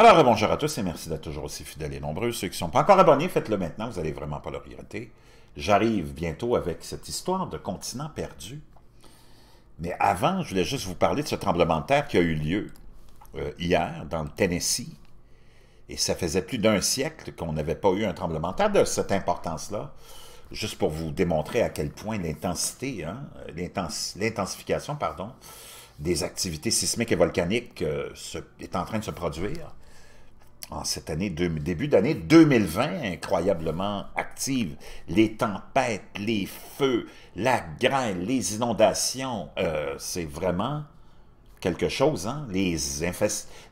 Alors, bonjour à tous et merci d'être toujours aussi fidèles et nombreux. Ceux qui ne sont pas encore abonnés, faites-le maintenant, vous n'allez vraiment pas le regretter. J'arrive bientôt avec cette histoire de continent perdu. Mais avant, je voulais juste vous parler de ce tremblement de terre qui a eu lieu euh, hier dans le Tennessee. Et ça faisait plus d'un siècle qu'on n'avait pas eu un tremblement de terre de cette importance-là. Juste pour vous démontrer à quel point l'intensité, hein, l'intensification, pardon, des activités sismiques et volcaniques euh, est en train de se produire en cette année, début d'année 2020, incroyablement active. Les tempêtes, les feux, la grêle, les inondations, euh, c'est vraiment quelque chose. Hein? Les,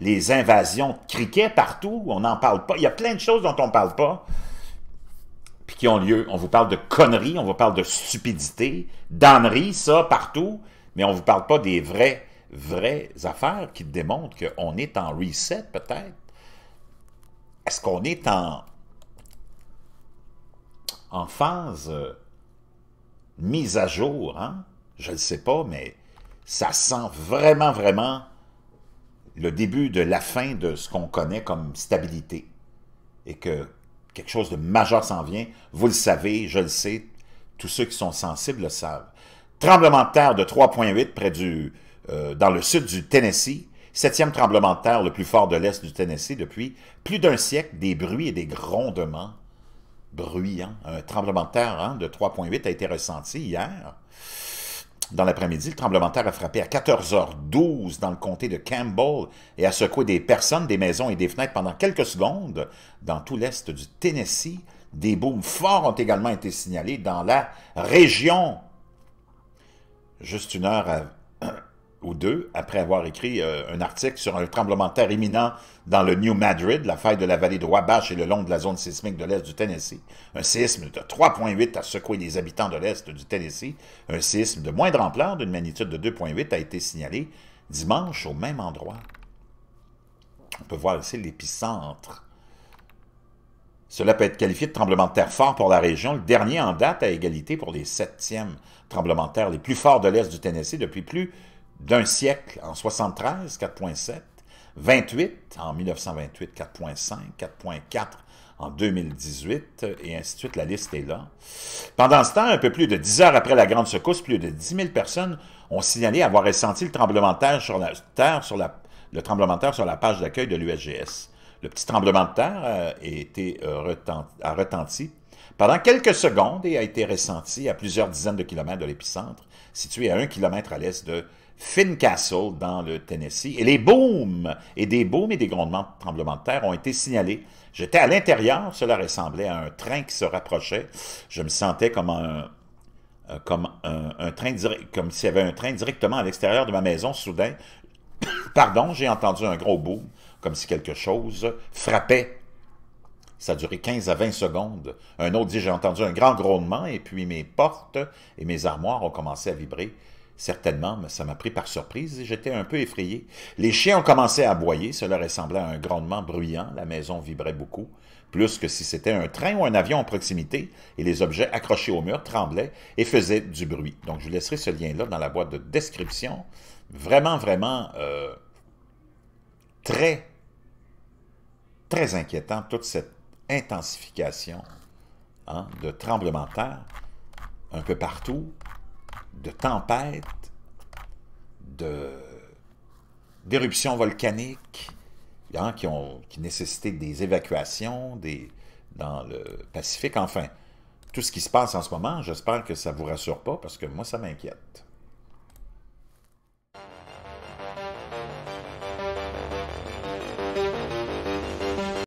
les invasions de partout, on n'en parle pas. Il y a plein de choses dont on ne parle pas, puis qui ont lieu. On vous parle de conneries, on vous parle de stupidité, d'âneries, ça, partout, mais on ne vous parle pas des vraies, vraies affaires qui démontrent qu'on est en reset peut-être est-ce qu'on est en, phase euh, mise à jour? Hein? Je ne sais pas, mais ça sent vraiment, vraiment le début de la fin de ce qu'on connaît comme stabilité et que quelque chose de majeur s'en vient. Vous le savez, je le sais, tous ceux qui sont sensibles le savent. Tremblement de terre de 3,8 près du, euh, dans le sud du Tennessee, Septième tremblement de terre le plus fort de l'Est du Tennessee depuis plus d'un siècle, des bruits et des grondements bruyants. Un tremblement de terre hein, de 3,8 a été ressenti hier. Dans l'après-midi, le tremblement de terre a frappé à 14h12 dans le comté de Campbell et a secoué des personnes, des maisons et des fenêtres pendant quelques secondes dans tout l'Est du Tennessee. Des booms forts ont également été signalés dans la région. Juste une heure ou deux après avoir écrit euh, un article sur un tremblement de terre imminent dans le New Madrid, la faille de la vallée de Wabash et le long de la zone sismique de l'Est du Tennessee. Un séisme de 3,8 a secoué les habitants de l'Est du Tennessee. Un séisme de moindre ampleur, d'une magnitude de 2,8, a été signalé dimanche au même endroit. On peut voir ici l'épicentre. Cela peut être qualifié de tremblement de terre fort pour la région, le dernier en date à égalité pour les septièmes tremblements de terre les plus forts de l'Est du Tennessee depuis plus d'un siècle en 73, 4.7, 28 en 1928, 4.5, 4.4 en 2018, et ainsi de suite, la liste est là. Pendant ce temps, un peu plus de 10 heures après la grande secousse, plus de 10 000 personnes ont signalé avoir ressenti le tremblement de terre sur la, le tremblement sur la page d'accueil de l'USGS. Le petit tremblement de terre a, été, euh, a retenti pendant quelques secondes et a été ressenti à plusieurs dizaines de kilomètres de l'épicentre, situé à un kilomètre à l'est de Fincastle, dans le Tennessee. Et les booms, et des booms et des grondements de tremblements de terre ont été signalés. J'étais à l'intérieur, cela ressemblait à un train qui se rapprochait. Je me sentais comme un, euh, comme un, train comme s'il y avait un train directement à l'extérieur de ma maison. Soudain, pardon, j'ai entendu un gros boom, comme si quelque chose frappait ça a duré 15 à 20 secondes. Un autre dit, j'ai entendu un grand grondement et puis mes portes et mes armoires ont commencé à vibrer. Certainement, mais ça m'a pris par surprise et j'étais un peu effrayé. Les chiens ont commencé à aboyer, cela ressemblait à un grondement bruyant, la maison vibrait beaucoup, plus que si c'était un train ou un avion en proximité, et les objets accrochés au mur tremblaient et faisaient du bruit. Donc je vous laisserai ce lien-là dans la boîte de description. Vraiment, vraiment euh, très, très inquiétant, toute cette intensification hein, de tremblements de terre un peu partout, de tempêtes, d'éruptions volcaniques hein, qui, ont, qui nécessitaient des évacuations des, dans le Pacifique. Enfin, tout ce qui se passe en ce moment, j'espère que ça ne vous rassure pas parce que moi, ça m'inquiète.